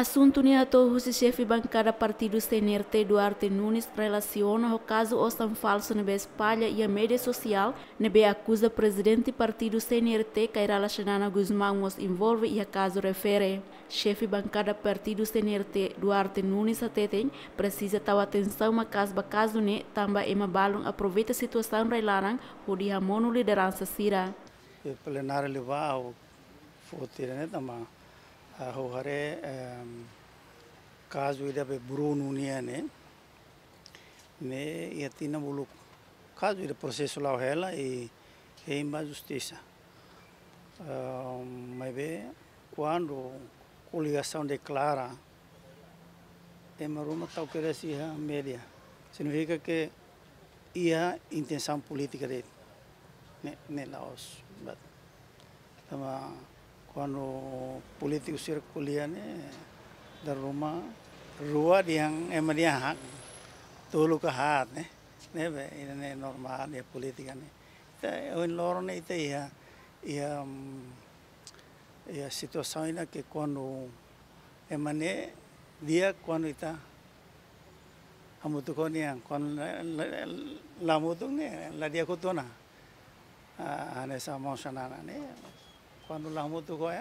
Assunto Assuntonia torre o chefe bancada partido CNRT Duarte Nunes relaciona o caso Ostan Falso na Espalha e a mídia social na acusa presidente partido CNRT Cairala Xanana Guzmán, os envolve e a caso refere. Chefe bancada partido CNRT Duarte Nunes ateten precisa tal atenção a caso a caso ne também ema balon aproveita a situação relaran o de Ramono liderança Sira. Plenário levar o futuro, né, também. A Rojaré, caso ida pe Bruno Uniane, né, e a Tina Buluc. Caso ida processo lá ela e em uma justiça. mas bem, quando a coligação declara, é uma ruma tal que era média. Significa que ia intenção política dele, né, né Laos. Mas, então, quando o político circulia né, dari rumah rua yang emeriahan eh, tulu ke hat eh. ne, nebe ini normal dia politika nih kita orang lor nih itu ya ya ya situasi ke kono emane dia kono ita kamu tuh kono yang kono lamu tuh nih lagi aku tuh nah sama kono la tuh ya